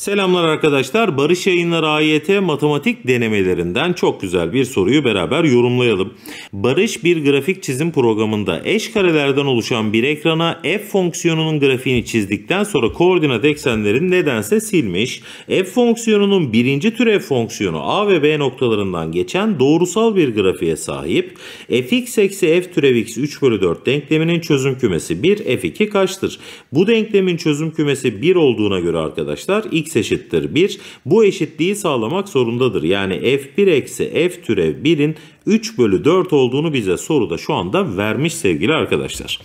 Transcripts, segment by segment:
Selamlar arkadaşlar. Barış Yayınları AYT matematik denemelerinden çok güzel bir soruyu beraber yorumlayalım. Barış bir grafik çizim programında eş karelerden oluşan bir ekrana f fonksiyonunun grafiğini çizdikten sonra koordinat eksenlerini nedense silmiş. F fonksiyonunun birinci türev fonksiyonu a ve b noktalarından geçen doğrusal bir grafiğe sahip. fx eksi f türev x 3 bölü 4 denkleminin çözüm kümesi 1, f2 kaçtır? Bu denklemin çözüm kümesi 1 olduğuna göre arkadaşlar x eşittir 1. Bu eşitliği sağlamak zorundadır. Yani f1 eksi f türev 1'in 3 bölü 4 olduğunu bize soruda şu anda vermiş sevgili arkadaşlar.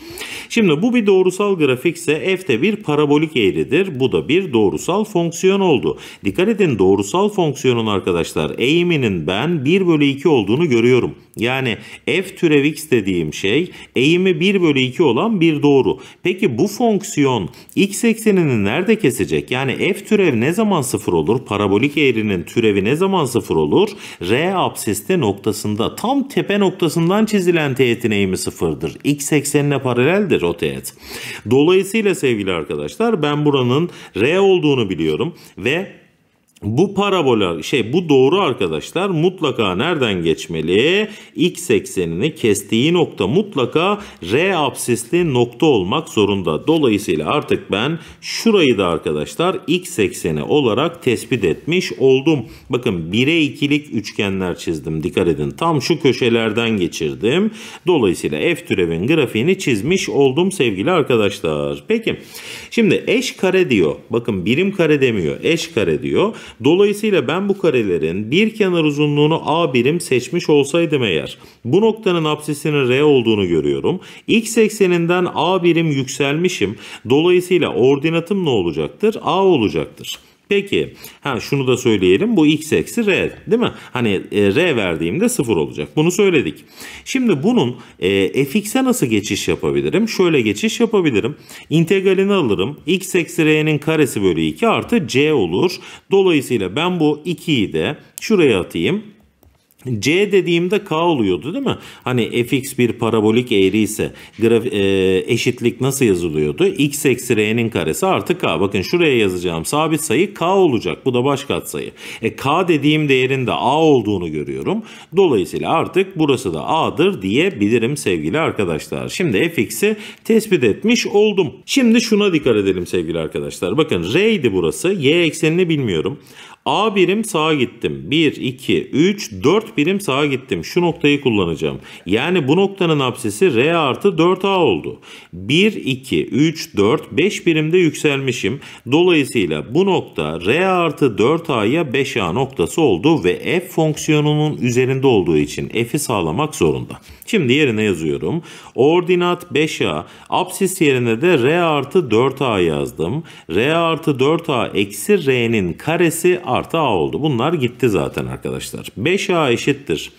Şimdi bu bir doğrusal grafikse f'te bir parabolik eğridir. Bu da bir doğrusal fonksiyon oldu. Dikkat edin doğrusal fonksiyonun arkadaşlar eğiminin ben 1 bölü 2 olduğunu görüyorum. Yani f türev x dediğim şey eğimi 1 bölü 2 olan bir doğru. Peki bu fonksiyon x eksenini nerede kesecek? Yani f türev ne zaman sıfır olur? Parabolik eğrinin türevi ne zaman sıfır olur? R apsiste noktasında tam tepe noktasından çizilen teğetin eğimi sıfırdır. X eksenine paraleldir o teğet. Dolayısıyla sevgili arkadaşlar ben buranın R olduğunu biliyorum ve bu parabola şey bu doğru arkadaşlar mutlaka nereden geçmeli? X eksenini kestiği nokta mutlaka R absisli nokta olmak zorunda. Dolayısıyla artık ben şurayı da arkadaşlar X ekseni olarak tespit etmiş oldum. Bakın 1'e 2'lik üçgenler çizdim. Dikkat edin tam şu köşelerden geçirdim. Dolayısıyla F türevin grafiğini çizmiş oldum sevgili arkadaşlar. Peki şimdi eş kare diyor. Bakın birim kare demiyor eş kare diyor. Dolayısıyla ben bu karelerin bir kenar uzunluğunu A birim seçmiş olsaydım eğer bu noktanın apsisinin R olduğunu görüyorum. X ekseninden A birim yükselmişim. Dolayısıyla ordinatım ne olacaktır? A olacaktır. Peki ha şunu da söyleyelim bu x eksi r değil mi? Hani e, r verdiğimde 0 olacak. Bunu söyledik. Şimdi bunun e, fx'e nasıl geçiş yapabilirim? Şöyle geçiş yapabilirim. İntegralini alırım. x eksi r'nin karesi bölü 2 artı c olur. Dolayısıyla ben bu 2'yi de şuraya atayım. C dediğimde K oluyordu değil mi? Hani fx bir parabolik eğri ise graf, e, eşitlik nasıl yazılıyordu? x eksi r'nin karesi artı k. Bakın şuraya yazacağım sabit sayı k olacak. Bu da baş katsayı. E k dediğim değerin de a olduğunu görüyorum. Dolayısıyla artık burası da a'dır diyebilirim sevgili arkadaşlar. Şimdi fx'i tespit etmiş oldum. Şimdi şuna dikkat edelim sevgili arkadaşlar. Bakın r'ydi burası. y eksenini bilmiyorum. A birim sağa gittim. 1, 2, 3, 4 birim sağa gittim. Şu noktayı kullanacağım. Yani bu noktanın apsisi R artı 4A oldu. 1, 2, 3, 4, 5 birimde yükselmişim. Dolayısıyla bu nokta R artı 4A'ya 5A noktası oldu ve f fonksiyonunun üzerinde olduğu için f'i sağlamak zorunda. Şimdi yerine yazıyorum. Ordinat 5A, apsis yerine de R artı 4A yazdım. R artı 4A eksi R'nin karesi artı A oldu. Bunlar gitti zaten arkadaşlar. 5A eşittir.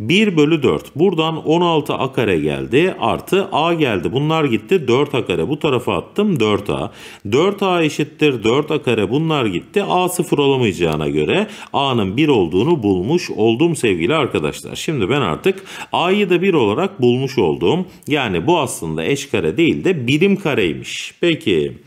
1 bölü 4. Buradan 16 a kare geldi. Artı a geldi. Bunlar gitti. 4 a kare bu tarafa attım. 4a. 4a eşittir. 4 a kare bunlar gitti. a sıfır olamayacağına göre a'nın 1 olduğunu bulmuş oldum sevgili arkadaşlar. Şimdi ben artık a'yı da 1 olarak bulmuş oldum. Yani bu aslında eş kare değil de birim kareymiş. Peki. Peki.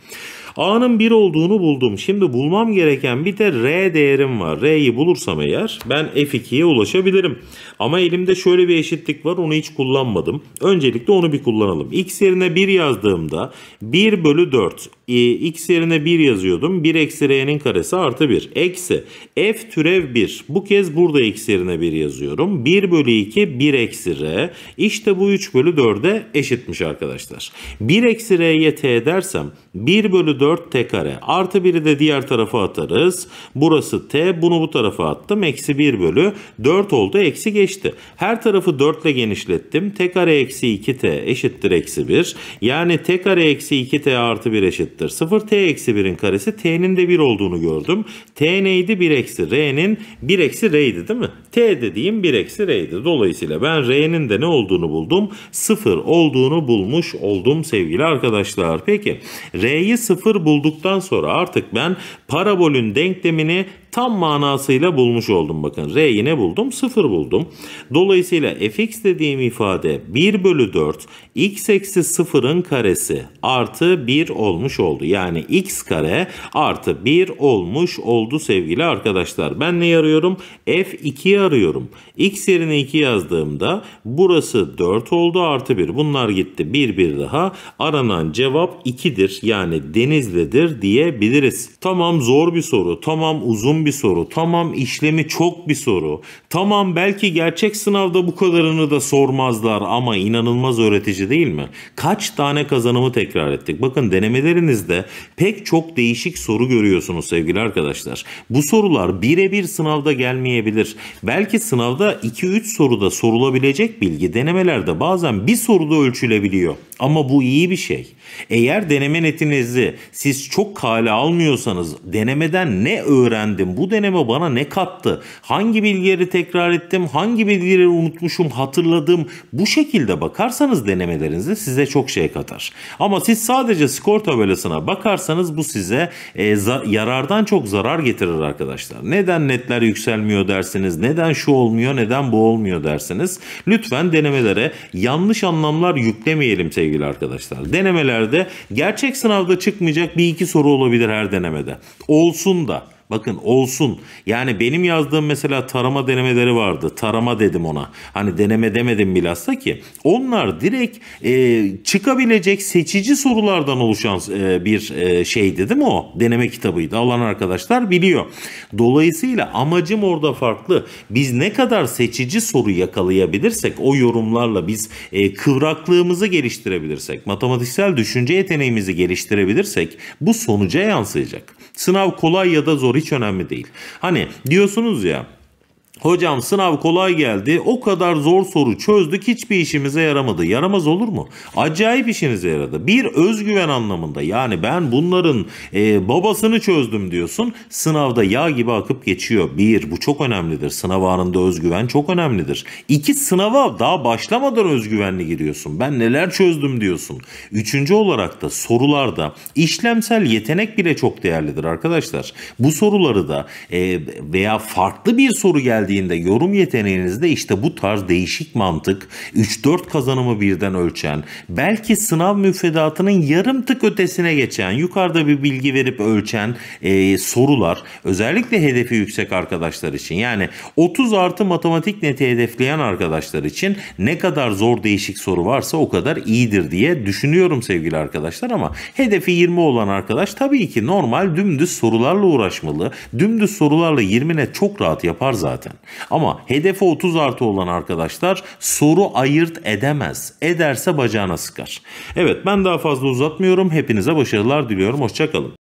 A'nın 1 olduğunu buldum. Şimdi bulmam gereken bir de R değerim var. R'yi bulursam eğer ben F2'ye ulaşabilirim. Ama elimde şöyle bir eşitlik var onu hiç kullanmadım. Öncelikle onu bir kullanalım. X yerine 1 yazdığımda 1 bölü 4. E, X yerine 1 yazıyordum. 1 eksi R'nin karesi artı 1. Eksi F türev 1. Bu kez burada X yerine 1 yazıyorum. 1 bölü 2 1 eksi R. İşte bu 3 bölü 4'e eşitmiş arkadaşlar. 1 eksi R'ye T dersem 1 bölü 4 4t kare. Artı 1'i de diğer tarafa atarız. Burası t. Bunu bu tarafa attım. Eksi 1 bölü 4 oldu. Eksi geçti. Her tarafı 4 ile genişlettim. t kare eksi 2t eşittir eksi 1. Yani t kare eksi 2t artı 1 eşittir 0. t eksi 1'in karesi t'nin de 1 olduğunu gördüm. t neydi? 1 eksi r'nin 1 eksi r'ydi değil mi? t dediğim 1 eksi r'ydi. Dolayısıyla ben r'nin de ne olduğunu buldum? 0 olduğunu bulmuş oldum sevgili arkadaşlar. Peki r'yi 0 bulduktan sonra artık ben parabolün denklemini tam manasıyla bulmuş oldum bakın. R'yi ne buldum? 0 buldum. Dolayısıyla fx dediğim ifade 1 bölü 4 x eksi 0'ın karesi artı 1 olmuş oldu. Yani x kare artı 1 olmuş oldu sevgili arkadaşlar. Ben ne arıyorum? f2'yi arıyorum. x yerine 2 yazdığımda burası 4 oldu artı 1. Bunlar gitti. 1 1 daha. Aranan cevap 2'dir. Yani Denizli'dir diyebiliriz. Tamam zor bir soru. Tamam uzun bir soru. Tamam işlemi çok bir soru. Tamam belki gerçek sınavda bu kadarını da sormazlar ama inanılmaz öğretici değil mi? Kaç tane kazanımı tekrar ettik. Bakın denemelerinizde pek çok değişik soru görüyorsunuz sevgili arkadaşlar. Bu sorular birebir sınavda gelmeyebilir. Belki sınavda 2-3 soruda sorulabilecek bilgi denemelerde bazen bir soruda ölçülebiliyor. Ama bu iyi bir şey. Eğer deneme netinizi siz çok kale almıyorsanız denemeden ne öğrendim? Bu deneme bana ne kattı? Hangi bilgileri tekrar ettim? Hangi bilgileri unutmuşum, hatırladım? Bu şekilde bakarsanız denemelerinizde size çok şey katar. Ama siz sadece skor tabelasına bakarsanız bu size e, yarardan çok zarar getirir arkadaşlar. Neden netler yükselmiyor dersiniz? Neden şu olmuyor? Neden bu olmuyor dersiniz? Lütfen denemelere yanlış anlamlar yüklemeyelim tekrar sevgili arkadaşlar. Denemelerde gerçek sınavda çıkmayacak bir iki soru olabilir her denemede. Olsun da. Bakın olsun. Yani benim yazdığım mesela tarama denemeleri vardı. Tarama dedim ona. Hani deneme demedim bilhassa ki. Onlar direkt e, çıkabilecek seçici sorulardan oluşan e, bir e, şeydi değil mi o? Deneme kitabıydı. Alan arkadaşlar biliyor. Dolayısıyla amacım orada farklı. Biz ne kadar seçici soru yakalayabilirsek o yorumlarla biz e, kıvraklığımızı geliştirebilirsek, matematiksel düşünce yeteneğimizi geliştirebilirsek bu sonuca yansıyacak. Sınav kolay ya da zor hiç önemli değil. Hani diyorsunuz ya Hocam sınav kolay geldi. O kadar zor soru çözdük hiçbir işimize yaramadı. Yaramaz olur mu? Acayip işinize yaradı. Bir özgüven anlamında yani ben bunların e, babasını çözdüm diyorsun. Sınavda yağ gibi akıp geçiyor. Bir bu çok önemlidir. Sınav anında özgüven çok önemlidir. İki sınava daha başlamadan özgüvenli giriyorsun. Ben neler çözdüm diyorsun. Üçüncü olarak da sorularda işlemsel yetenek bile çok değerlidir arkadaşlar. Bu soruları da e, veya farklı bir soru geldi geldiğinde yorum yeteneğinizde işte bu tarz değişik mantık, 3-4 kazanımı birden ölçen, belki sınav müfredatının yarım tık ötesine geçen, yukarıda bir bilgi verip ölçen e, sorular özellikle hedefi yüksek arkadaşlar için yani 30 artı matematik neti hedefleyen arkadaşlar için ne kadar zor değişik soru varsa o kadar iyidir diye düşünüyorum sevgili arkadaşlar ama hedefi 20 olan arkadaş tabii ki normal dümdüz sorularla uğraşmalı. Dümdüz sorularla 20 net çok rahat yapar zaten. Ama hedefe 30 artı olan arkadaşlar soru ayırt edemez. Ederse bacağına sıkar. Evet ben daha fazla uzatmıyorum. Hepinize başarılar diliyorum. Hoşçakalın.